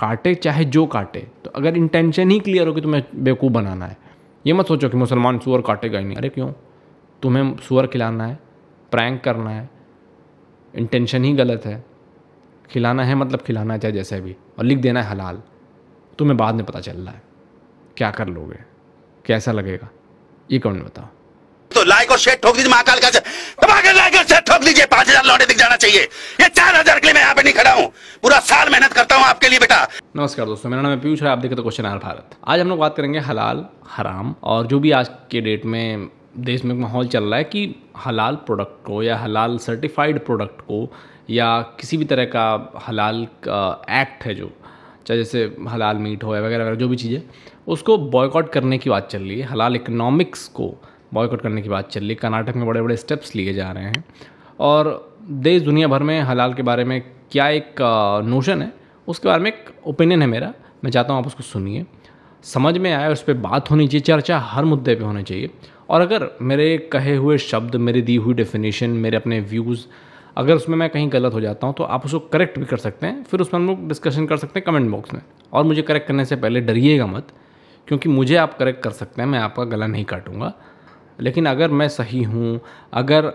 काटे चाहे जो काटे तो अगर इंटेंशन ही क्लियर हो कि तुम्हें बेवकूफ़ बनाना है ये मत सोचो कि मुसलमान सुअर काटेगा ही नहीं अरे क्यों तुम्हें सुअर खिलाना है प्रैंक करना है इंटेंशन ही गलत है खिलाना है मतलब खिलाना है चाहे जैसे भी और लिख देना है हलाल तुम्हें बाद में पता चल रहा है क्या कर लोगे कैसा लगेगा ये कमेंट बताओ तो लाइक और शेयर ठोक दीजिए महाकाल का दबाकर लाइक और शेयर ठोक दीजिए पांच हजार लौटे दिख जाना चाहिए ये चार हजार के लिए मैं यहाँ पे नहीं खड़ा हूँ पूरा साल मेहनत करता हूँ आपके लिए बेटा नमस्कार दोस्तों मेरा नाम है पीयूष आप देखे तो क्वेश्चन आर भारत आज हम लोग बात करेंगे हलाल हराम और जो भी आज के डेट में देश में माहौल चल रहा है कि हलाल प्रोडक्ट को या हलाल सर्टिफाइड प्रोडक्ट को या किसी भी तरह का हलाल का एक्ट है जो चाहे जैसे हलाल मीट हो या वगैरह वगैरह जो भी चीज़ें उसको बॉयकॉट करने की बात चल रही है हलाल इकोनॉमिक्स को बॉयकॉट करने की बात चल रही कर्नाटक में बड़े बड़े स्टेप्स लिए जा रहे हैं और देश दुनिया भर में हलाल के बारे में क्या एक नोशन है उसके बारे में एक ओपिनियन है मेरा मैं चाहता हूँ आप उसको सुनिए समझ में आए उस पर बात होनी चाहिए चर्चा हर मुद्दे पर होनी चाहिए और अगर मेरे कहे हुए शब्द मेरी दी हुई डेफिनेशन मेरे अपने व्यूज़ अगर उसमें मैं कहीं गलत हो जाता हूँ तो आप उसको करेक्ट भी कर सकते हैं फिर उसमें हम लोग डिस्कशन कर सकते हैं कमेंट बॉक्स में और मुझे करेक्ट करने से पहले डरिएगा मत क्योंकि मुझे आप करेक्ट कर सकते हैं मैं आपका गला नहीं काटूंगा लेकिन अगर मैं सही हूँ अगर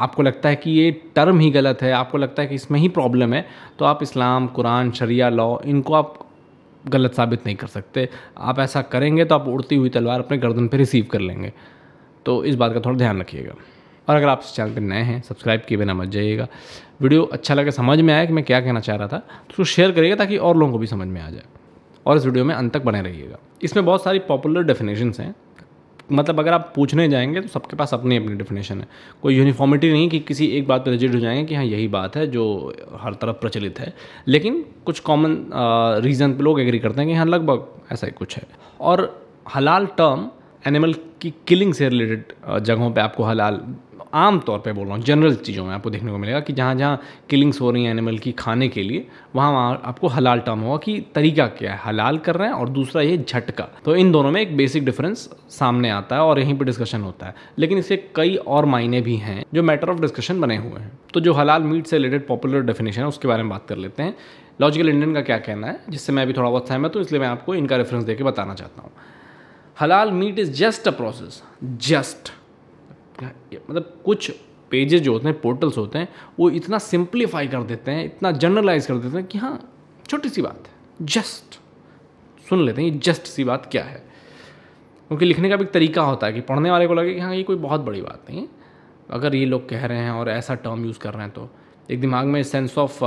आपको लगता है कि ये टर्म ही गलत है आपको लगता है कि इसमें ही प्रॉब्लम है तो आप इस्लाम कुरान शरिया लॉ इनको आप गलत साबित नहीं कर सकते आप ऐसा करेंगे तो आप उड़ती हुई तलवार अपने गर्दन पर रिसीव कर लेंगे तो इस बात का थोड़ा ध्यान रखिएगा और अगर आप इस चैनल पर नए हैं सब्सक्राइब किए बिना मत जाइएगा वीडियो अच्छा लगे समझ में आया कि मैं क्या कहना चाह रहा था तो उसको शेयर करिएगा ताकि और लोगों को भी समझ में आ जाए और इस वीडियो में अंत तक बने रहिएगा इसमें बहुत सारी पॉपुलर डेफिनेशंस हैं मतलब अगर आप पूछने जाएंगे तो सबके पास अपनी अपनी डेफिनेशन है कोई यूनिफॉर्मिटी नहीं कि किसी एक बात पर रजिड हो जाएंगे कि हाँ यही बात है जो हर तरफ प्रचलित है लेकिन कुछ कॉमन रीज़न पे लोग एग्री करते हैं कि हाँ लगभग ऐसा ही कुछ है और हलाल टर्म एनिमल की किलिंग से रिलेटेड जगहों पे आपको हलाल आम तौर पे बोल रहा हूँ जनरल चीज़ों में आपको देखने को मिलेगा कि जहाँ जहाँ किलिंग्स हो रही हैं एनिमल की खाने के लिए वहाँ वहाँ आपको हलाल टर्म होगा कि तरीका क्या है हलाल कर रहे हैं और दूसरा ये झटका तो इन दोनों में एक बेसिक डिफरेंस सामने आता है और यहीं पर डिस्कशन होता है लेकिन इसके कई और मायने भी हैं जो मैटर ऑफ डिस्कशन बने हुए हैं तो जो हलाल मीट से रिलेटेड पॉपुलर डेफिनेशन है उसके बारे में बात कर लेते हैं लॉजिकल इंडियन का क्या कहना है जिससे मैं भी थोड़ा बहुत सहमत हूँ इसलिए मैं आपको इनका रेफरेंस देकर बताना चाहता हूँ halal meat is just a process just मतलब कुछ पेजेस जो होते हैं पोर्टल्स होते हैं वो इतना सिंप्लीफाई कर देते हैं इतना जनरलाइज कर देते हैं कि हाँ छोटी सी बात है जस्ट सुन लेते हैं ये जस्ट सी बात क्या है क्योंकि लिखने का भी एक तरीका होता है कि पढ़ने वाले को लगे कि हाँ ये कोई बहुत बड़ी बात नहीं अगर ये लोग कह रहे हैं और ऐसा टर्म यूज़ कर रहे हैं तो एक दिमाग में सेंस ऑफ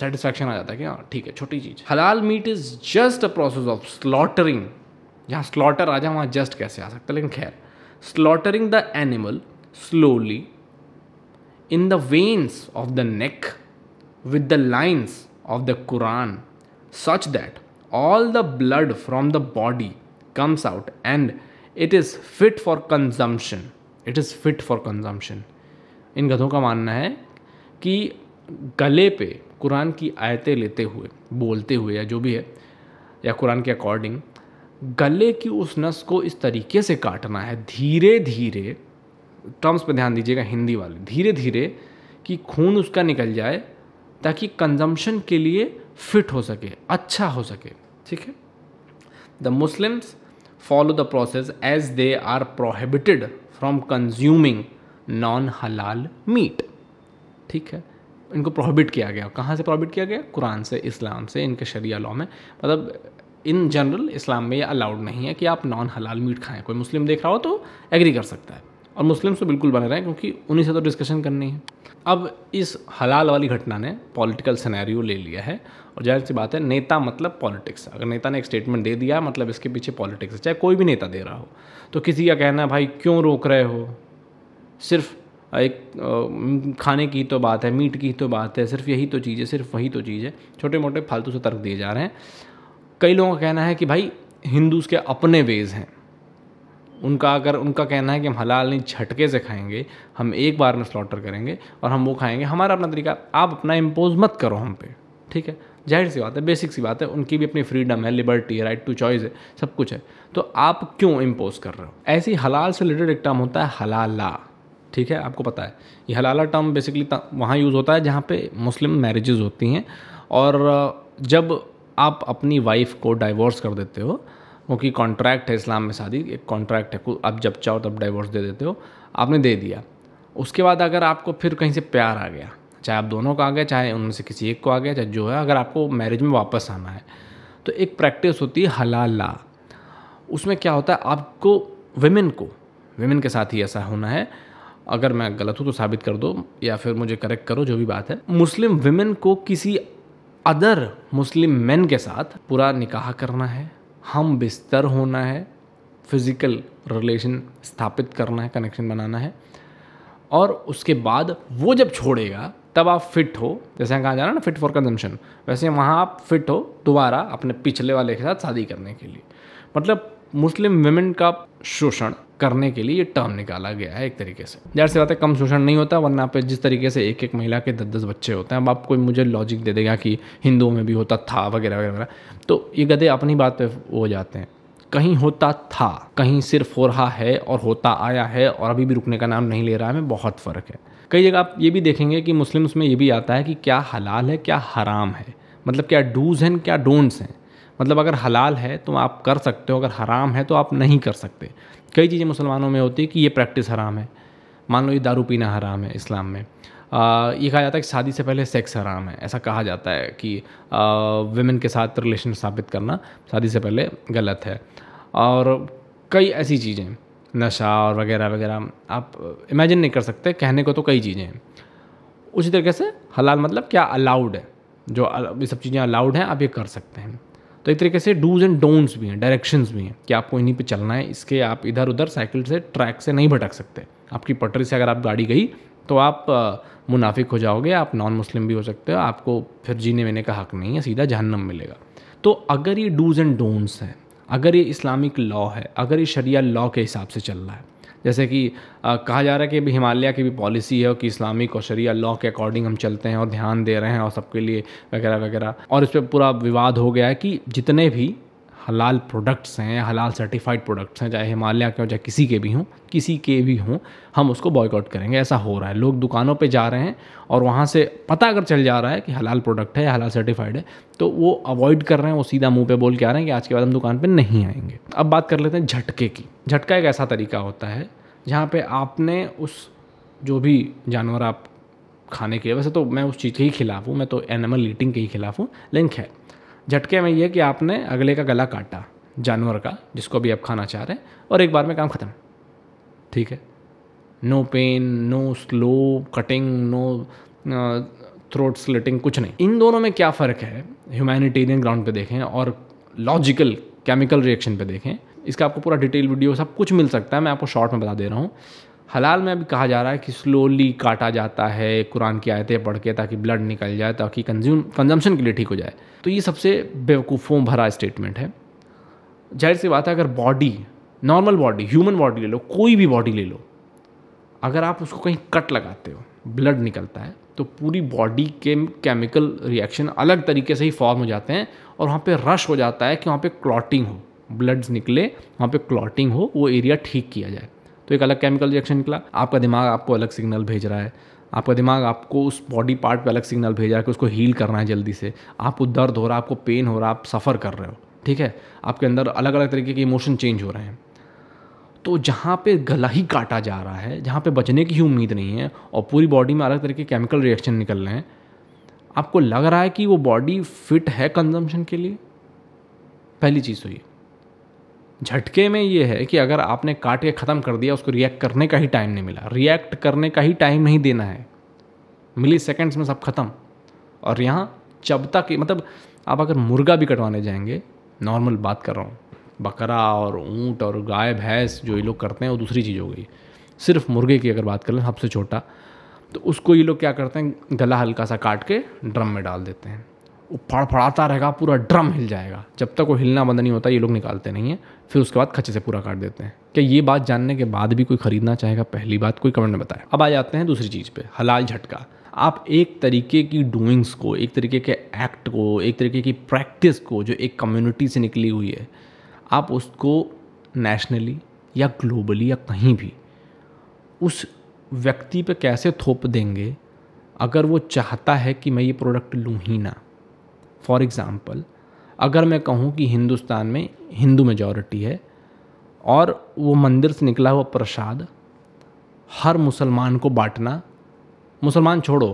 सेटिस्फैक्शन आ जाता है कि हाँ ठीक है छोटी चीज़ halal meat is just a process of slaughtering जहाँ स्लॉटर आ जाए वहाँ जस्ट कैसे आ सकता है लेकिन खैर slaughtering the animal slowly in the veins of the neck with the lines of the Quran, such that all the blood from the body comes out and it is fit for consumption. It is fit for consumption. इन गधों का मानना है कि गले पे कुरान की आयतें लेते हुए बोलते हुए या जो भी है या कुरान के अकॉर्डिंग गले की उस नस को इस तरीके से काटना है धीरे धीरे टर्म्स पर ध्यान दीजिएगा हिंदी वाले धीरे धीरे कि खून उसका निकल जाए ताकि कंजम्पशन के लिए फिट हो सके अच्छा हो सके ठीक है the Muslims follow the process as they are prohibited from consuming non halal meat ठीक है इनको प्रोहिबिट किया गया कहाँ से प्रोहिबिट किया गया कुरान से इस्लाम से इनके शरिया लॉ में मतलब इन जनरल इस्लाम में ये अलाउड नहीं है कि आप नॉन हलाल मीट खाएं कोई मुस्लिम देख रहा हो तो एग्री कर सकता है और मुस्लिम तो बिल्कुल बने रहें क्योंकि उन्हीं से तो डिस्कशन करनी है अब इस हलाल वाली घटना ने पॉलिटिकल सिनेरियो ले लिया है और जाहिर सी बात है नेता मतलब पॉलिटिक्स अगर नेता ने एक स्टेटमेंट दे दिया मतलब इसके पीछे पॉलिटिक्स है चाहे कोई भी नेता दे रहा हो तो किसी का कहना है भाई क्यों रोक रहे हो सिर्फ एक खाने की तो बात है मीट की तो बात है सिर्फ यही तो चीज़ है सिर्फ वही तो चीज़ है छोटे मोटे फालतू से तर्क दिए जा रहे हैं कई लोगों का कहना है कि भाई हिंदूज़ के अपने वेज़ हैं उनका अगर उनका कहना है कि हम हलाल नहीं झटके से खाएंगे हम एक बार में स्लॉटर करेंगे और हम वो खाएंगे हमारा अपना तरीका आप अपना इम्पोज मत करो हम पे ठीक है जाहिर सी बात है बेसिक सी बात है उनकी भी अपनी फ्रीडम है लिबर्टी है राइट टू चॉइस है सब कुछ है तो आप क्यों इम्पोज कर रहे हो ऐसी हलाल से रिलेटेड एक टर्म होता है हलाला ठीक है आपको पता है ये हलाला टर्म बेसिकली वहाँ यूज़ होता है जहाँ पे मुस्लिम मैरिजेज़ होती हैं और जब आप अपनी वाइफ को डाइवोर्स कर देते हो क्योंकि कॉन्ट्रैक्ट है इस्लाम में शादी एक कॉन्ट्रैक्ट है आप जब चाहो तब डाइवोर्स दे देते हो आपने दे दिया उसके बाद अगर आपको फिर कहीं से प्यार आ गया चाहे आप दोनों को आ गया चाहे उनमें से किसी एक को आ गया चाहे जो है अगर आपको मैरिज में वापस आना है तो एक प्रैक्टिस होती है ला उसमें क्या होता है आपको वेमेन को वेमेन के साथ ही ऐसा होना है अगर मैं गलत हूँ तो साबित कर दो या फिर मुझे करेक्ट करो जो भी बात है मुस्लिम वेमेन को किसी अदर मुस्लिम मेन के साथ पूरा निकाह करना है हम बिस्तर होना है फिज़िकल रिलेशन स्थापित करना है कनेक्शन बनाना है और उसके बाद वो जब छोड़ेगा तब आप फिट हो जैसे कहा जा रहा है ना फिट फॉर कंजम्पशन वैसे वहाँ आप फिट हो दोबारा अपने पिछले वाले के साथ शादी करने के लिए मतलब मुस्लिम वेमेन का शोषण करने के लिए ये टर्म निकाला गया है एक तरीके से जाहिर सी बात है कम शोषण नहीं होता वरना पे जिस तरीके से एक एक महिला के दस दस बच्चे होते हैं अब आप कोई मुझे लॉजिक दे देगा कि हिंदुओं में भी होता था वगैरह वगैरह तो ये गधे अपनी बात पर हो जाते हैं कहीं होता था कहीं सिर्फ हो रहा है और होता आया है और अभी भी रुकने का नाम नहीं ले रहा है में बहुत फ़र्क है कई जगह आप ये भी देखेंगे कि मुस्लिम्स में ये भी आता है कि क्या हलाल है क्या हराम है मतलब क्या डूज़ हैं क्या डोंट्स हैं मतलब अगर हलाल है तो आप कर सकते हो अगर हराम है तो आप नहीं कर सकते कई चीज़ें मुसलमानों में होती है कि ये प्रैक्टिस हराम है मान लो ये दारू पीना हराम है इस्लाम में आ, ये कहा जाता है कि शादी से पहले सेक्स हराम है ऐसा कहा जाता है कि वेमेन के साथ रिलेशन स्थापित करना शादी से पहले गलत है और कई ऐसी चीज़ें नशा और वगैरह वगैरह आप इमेजिन नहीं कर सकते कहने को तो कई चीज़ें हैं उसी तरीके से हलाल मतलब क्या अलाउड है जो ये सब चीज़ें अलाउड हैं आप ये कर सकते हैं तो एक तरीके से डूज एंड डोंट्स भी हैं डायरेक्शंस भी हैं कि आपको इन्हीं पे चलना है इसके आप इधर उधर साइकिल से ट्रैक से नहीं भटक सकते आपकी पटरी से अगर आप गाड़ी गई तो आप मुनाफिक हो जाओगे आप नॉन मुस्लिम भी हो सकते हो आपको फिर जीने वीने का हक नहीं है सीधा जहन्नम मिलेगा तो अगर ये डूज एंड डोंट्स हैं अगर ये इस्लामिक लॉ है अगर ये शरिया लॉ के हिसाब से चल रहा है जैसे कि आ, कहा जा रहा है कि अभी हिमालय की भी पॉलिसी है कि इस्लामिक और शरिया लॉ के अकॉर्डिंग हम चलते हैं और ध्यान दे रहे हैं और सबके लिए वगैरह वगैरह और इस पर पूरा विवाद हो गया है कि जितने भी हलाल प्रोडक्ट्स हैं हलाल सर्टिफाइड प्रोडक्ट्स हैं चाहे हिमालय के हो चाहे किसी के भी हों किसी के भी हों हम उसको बॉयकॉट करेंगे ऐसा हो रहा है लोग दुकानों पे जा रहे हैं और वहाँ से पता अगर चल जा रहा है कि हलाल प्रोडक्ट है या हलाल सर्टिफाइड है तो वो अवॉइड कर रहे हैं वो सीधा मुंह पे बोल के आ रहे हैं कि आज के बाद हम दुकान पर नहीं आएंगे अब बात कर लेते हैं झटके की झटका एक ऐसा तरीका होता है जहाँ पर आपने उस जो भी जानवर आप खाने के वैसे तो मैं उस चीज़ के ही खिलाफ हूँ मैं तो एनिमल ईटिंग के ही खिलाफ हूँ लेकिन खैर झटके में ये कि आपने अगले का गला काटा जानवर का जिसको भी आप खाना चाह रहे हैं और एक बार में काम ख़त्म ठीक है no pain no slow cutting no throat slitting कुछ नहीं इन दोनों में क्या फ़र्क है ह्यूमैनिटेरियन ग्राउंड पे देखें और लॉजिकल केमिकल रिएक्शन पे देखें इसका आपको पूरा डिटेल वीडियो सब कुछ मिल सकता है मैं आपको शॉर्ट में बता दे रहा हूँ हलाल में अभी कहा जा रहा है कि स्लोली काटा जाता है कुरान की आयतें पढ़ के ताकि ब्लड निकल जाए ताकि कंज्यूम कंजम्पशन के लिए ठीक हो जाए तो ये सबसे बेवकूफ़ों भरा स्टेटमेंट है जाहिर सी बात है अगर body normal body human body ले लो कोई भी बॉडी ले लो अगर आप उसको कहीं कट लगाते हो ब्लड निकलता है तो पूरी बॉडी के केमिकल रिएक्शन अलग तरीके से ही फॉर्म हो जाते हैं और वहाँ पे रश हो जाता है कि वहाँ पे क्लॉटिंग हो ब्लड्स निकले वहाँ पे क्लॉटिंग हो वो एरिया ठीक किया जाए तो एक अलग केमिकल रिएक्शन निकला आपका दिमाग आपको अलग सिग्नल भेज रहा है आपका दिमाग आपको उस बॉडी पार्ट पे अलग सिग्नल भेज रहा है कि उसको हील करना है जल्दी से आपको दर्द हो रहा है आपको पेन हो रहा है आप सफ़र कर रहे हो ठीक है आपके अंदर अलग अलग तरीके के इमोशन चेंज हो रहे हैं तो जहाँ पे गला ही काटा जा रहा है जहाँ पे बचने की ही उम्मीद नहीं है और पूरी बॉडी में अलग तरह के केमिकल रिएक्शन निकल रहे हैं आपको लग रहा है कि वो बॉडी फिट है कंजम्पशन के लिए पहली चीज़ तो ये झटके में ये है कि अगर आपने काट के ख़त्म कर दिया उसको रिएक्ट करने का ही टाइम नहीं मिला रिएक्ट करने का ही टाइम नहीं देना है मिली सेकेंड्स में सब ख़त्म और यहाँ जब तक मतलब आप अगर मुर्गा भी कटवाने जाएंगे नॉर्मल बात कर रहा हूँ बकरा और ऊँट और गाय भैंस जो ये लोग करते हैं वो दूसरी चीज़ हो गई सिर्फ मुर्गे की अगर बात कर लें सबसे छोटा तो उसको ये लोग क्या करते हैं गला हल्का सा काट के ड्रम में डाल देते हैं वो फड़फड़ाता रहेगा पूरा ड्रम हिल जाएगा जब तक वो हिलना बंद नहीं होता ये लोग निकालते नहीं हैं फिर उसके बाद खच्चे से पूरा काट देते हैं क्या ये बात जानने के बाद भी कोई ख़रीदना चाहेगा पहली बात कोई कमेंट में बताया अब आ जाते हैं दूसरी चीज़ पे हलाल झटका आप एक तरीके की डूइंग्स को एक तरीके के एक्ट को एक तरीके की प्रैक्टिस को जो एक कम्युनिटी से निकली हुई है आप उसको नेशनली या ग्लोबली या कहीं भी उस व्यक्ति पे कैसे थोप देंगे अगर वो चाहता है कि मैं ये प्रोडक्ट लूँ ही ना फॉर एग्ज़ाम्पल अगर मैं कहूँ कि हिंदुस्तान में हिंदू मेजॉरिटी है और वो मंदिर से निकला हुआ प्रसाद हर मुसलमान को बांटना मुसलमान छोड़ो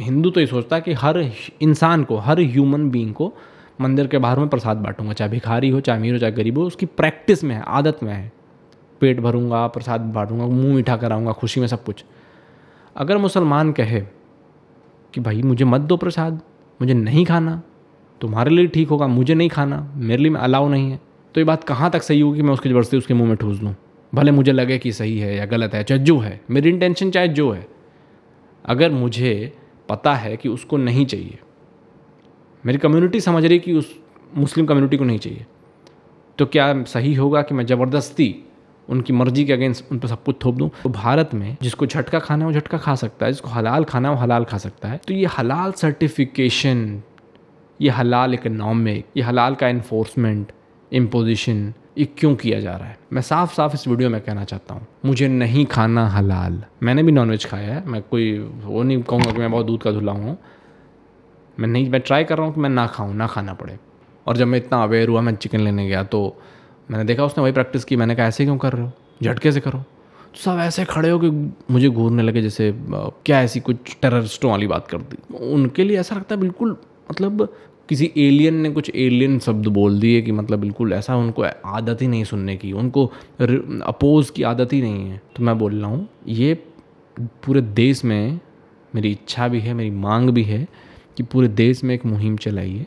हिंदू तो ये सोचता है कि हर इंसान को हर ह्यूमन बीइंग को मंदिर के बाहर में प्रसाद बांटूंगा चाहे भिखारी हो चाहे अमीर हो चाहे गरीब हो उसकी प्रैक्टिस में है आदत में है पेट भरूंगा प्रसाद बांटूंगा मुंह मीठा कराऊंगा खुशी में सब कुछ अगर मुसलमान कहे कि भाई मुझे मत दो प्रसाद मुझे नहीं खाना तुम्हारे लिए ठीक होगा मुझे नहीं खाना मेरे लिए अलाउ नहीं है तो ये बात कहाँ तक सही होगी मैं उसकी जबरदस्ती उसके मुंह में ठूस दूँ भले मुझे लगे कि सही है या गलत है चाहे जो है मेरी इंटेंशन चाहे जो है अगर मुझे पता है कि उसको नहीं चाहिए मेरी कम्युनिटी समझ रही कि उस मुस्लिम कम्युनिटी को नहीं चाहिए तो क्या सही होगा कि मैं ज़बरदस्ती उनकी मर्जी के अगेंस्ट उन पर सब कुछ थोप दूँ तो भारत में जिसको झटका खाना है वो झटका खा सकता है जिसको हलाल खाना है वो हलाल खा सकता है तो ये हलाल सर्टिफिकेशन ये हलाल इकनॉमिक ये हलाल का इन्फोर्समेंट इम्पोजिशन ये क्यों किया जा रहा है मैं साफ साफ इस वीडियो में कहना चाहता हूँ मुझे नहीं खाना हलाल मैंने भी नॉनवेज खाया है मैं कोई वो नहीं कहूँगा कि मैं बहुत दूध का धुला हूँ मैं नहीं मैं ट्राई कर रहा हूँ कि मैं ना खाऊँ ना खाना पड़े और जब मैं इतना अवेयर हुआ मैं चिकन लेने गया तो मैंने देखा उसने वही प्रैक्टिस की मैंने कहा ऐसे क्यों कर रहे हो झटके से करो तो सब ऐसे खड़े हो कि मुझे घूरने लगे जैसे क्या ऐसी कुछ टेररिस्टों वाली बात कर दी उनके लिए ऐसा लगता है बिल्कुल मतलब किसी एलियन ने कुछ एलियन शब्द बोल दिए कि मतलब बिल्कुल ऐसा उनको आदत ही नहीं सुनने की उनको अपोज की आदत ही नहीं है तो मैं बोल रहा हूँ ये पूरे देश में मेरी इच्छा भी है मेरी मांग भी है कि पूरे देश में एक मुहिम चलाइए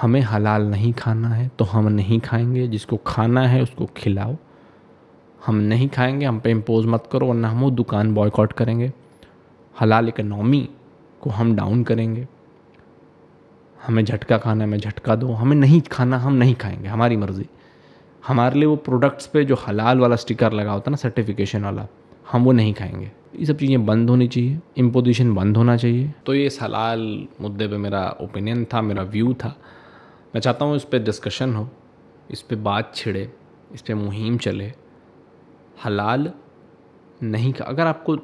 हमें हलाल नहीं खाना है तो हम नहीं खाएंगे जिसको खाना है उसको खिलाओ हम नहीं खाएंगे हम पे इम्पोज मत करो वरना हम वो दुकान बॉयकॉट करेंगे हलाल इकनॉमी को हम डाउन करेंगे हमें झटका खाना है हमें झटका दो हमें नहीं खाना हम नहीं खाएंगे हमारी मर्ज़ी हमारे लिए वो प्रोडक्ट्स पे जो हलाल वाला स्टिकर लगा होता है ना सर्टिफिकेशन वाला हम वो नहीं खाएंगे ये सब चीज़ें बंद होनी चाहिए इम्पोजिशन बंद होना चाहिए तो ये इस हलाल मुद्दे पे मेरा ओपिनियन था मेरा व्यू था मैं चाहता हूँ इस पर डिस्कशन हो इस पर बात छिड़े इस पर मुहिम चले हलाल नहीं खा अगर आपको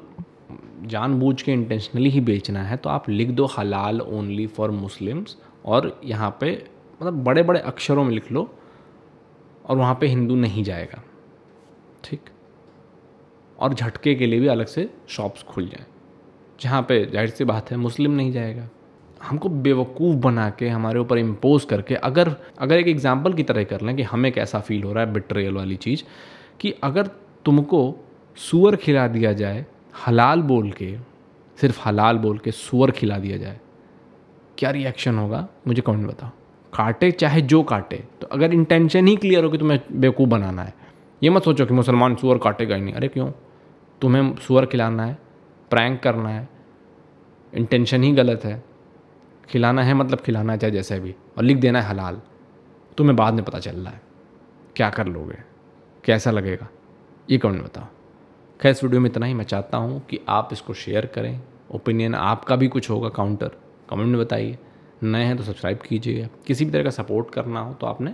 जानबूझ के इंटेंशनली ही बेचना है तो आप लिख दो हलाल ओनली फॉर मुस्लिम्स और यहाँ पे मतलब बड़े बड़े अक्षरों में लिख लो और वहाँ पे हिंदू नहीं जाएगा ठीक और झटके के लिए भी अलग से शॉप्स खुल जाएं जहाँ पे जाहिर सी बात है मुस्लिम नहीं जाएगा हमको बेवकूफ़ बना के हमारे ऊपर इम्पोज करके अगर अगर एक एग्ज़ाम्पल की तरह कर लें कि हमें कैसा फील हो रहा है बिट्रेयल वाली चीज़ कि अगर तुमको सुअर खिला दिया जाए हलाल बोल के सिर्फ हलाल बोल के सुअर खिला दिया जाए क्या रिएक्शन होगा मुझे कमेंट बताओ काटे चाहे जो काटे तो अगर इंटेंशन ही क्लियर हो कि तुम्हें बेवकूफ़ बनाना है ये मत सोचो कि मुसलमान सुअर काटेगा ही नहीं अरे क्यों तुम्हें सुअर खिलाना है प्रैंक करना है इंटेंशन ही गलत है खिलाना है मतलब खिलाना है चाहे जैसे भी और लिख देना है हलाल तुम्हें बाद में पता चल रहा है क्या कर लोगे कैसा लगेगा ये कमेंट बताओ खैर इस वीडियो में इतना ही मैं चाहता हूँ कि आप इसको शेयर करें ओपिनियन आपका भी कुछ होगा काउंटर कमेंट में बताइए नए हैं तो सब्सक्राइब कीजिएगा किसी भी तरह का सपोर्ट करना हो तो आपने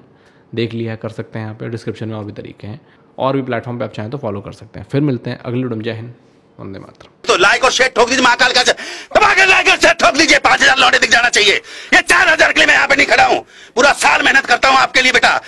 देख लिया कर सकते हैं यहाँ पर डिस्क्रिप्शन में और भी तरीके हैं और भी प्लेटफॉर्म पे आप चाहें तो फॉलो कर सकते हैं फिर मिलते हैं अगले डुम जय हिंद वंदे मात्र तो लाइक और शेयर ठोक दीजिए महाकाल का दबाकर लाइक और शेयर ठोक दीजिए पांच हजार लौटे दिख जाना चाहिए ये चार हजार के लिए मैं यहाँ पे नहीं खड़ा हूँ पूरा साल मेहनत करता हूँ आपके लिए बेटा